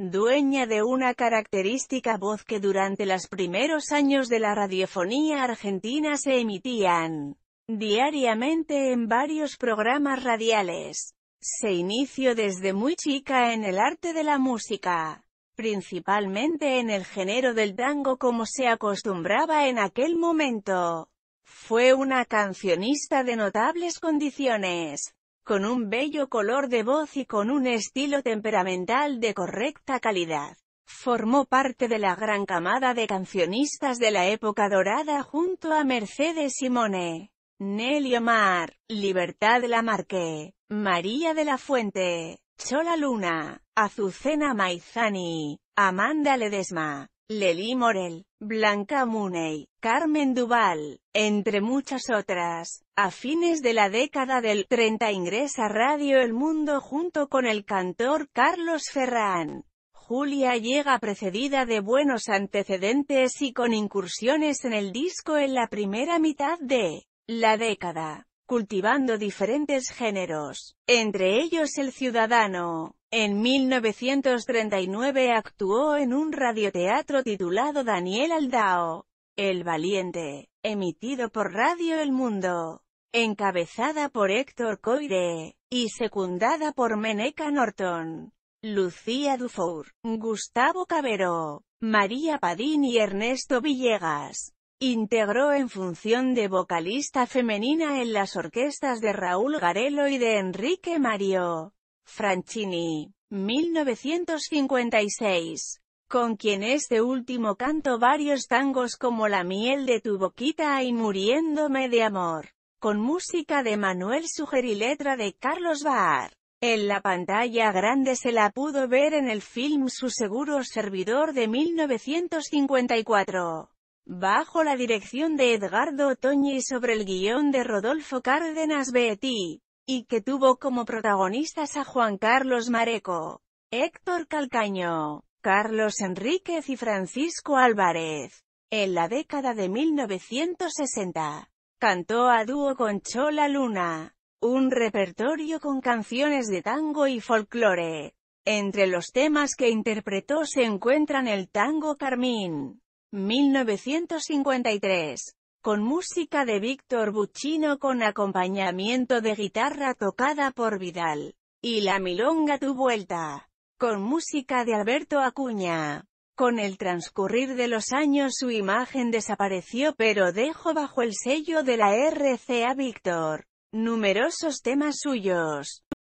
dueña de una característica voz que durante los primeros años de la radiofonía argentina se emitían diariamente en varios programas radiales. Se inició desde muy chica en el arte de la música, principalmente en el género del tango como se acostumbraba en aquel momento. Fue una cancionista de notables condiciones, con un bello color de voz y con un estilo temperamental de correcta calidad. Formó parte de la gran camada de cancionistas de la época dorada junto a Mercedes Simone, Nelly Omar, Libertad Lamarque, María de la Fuente, Chola Luna, Azucena Maizani, Amanda Ledesma, Lely Morel, Blanca Muney, Carmen Duval, entre muchas otras. A fines de la década del 30 ingresa Radio El Mundo junto con el cantor Carlos Ferrán. Julia llega precedida de buenos antecedentes y con incursiones en el disco en la primera mitad de la década, cultivando diferentes géneros, entre ellos el ciudadano. En 1939 actuó en un radioteatro titulado Daniel Aldao, El Valiente, emitido por Radio El Mundo, encabezada por Héctor Coire, y secundada por Meneca Norton, Lucía Dufour, Gustavo Cabero, María Padín y Ernesto Villegas. Integró en función de vocalista femenina en las orquestas de Raúl Garelo y de Enrique Mario. Franchini, 1956, con quien este último canto varios tangos como La miel de tu boquita y Muriéndome de amor, con música de Manuel Suger y letra de Carlos Baar. En la pantalla grande se la pudo ver en el film Su seguro servidor de 1954 bajo la dirección de Edgardo Toñi sobre el guión de Rodolfo Cárdenas Betty y que tuvo como protagonistas a Juan Carlos Mareco, Héctor Calcaño, Carlos Enríquez y Francisco Álvarez. En la década de 1960, cantó a dúo con Chola Luna, un repertorio con canciones de tango y folclore. Entre los temas que interpretó se encuentran el tango Carmín, 1953, con música de Víctor Buccino con acompañamiento de guitarra tocada por Vidal, y La Milonga Tu Vuelta, con música de Alberto Acuña. Con el transcurrir de los años su imagen desapareció pero dejó bajo el sello de la RCA Víctor numerosos temas suyos.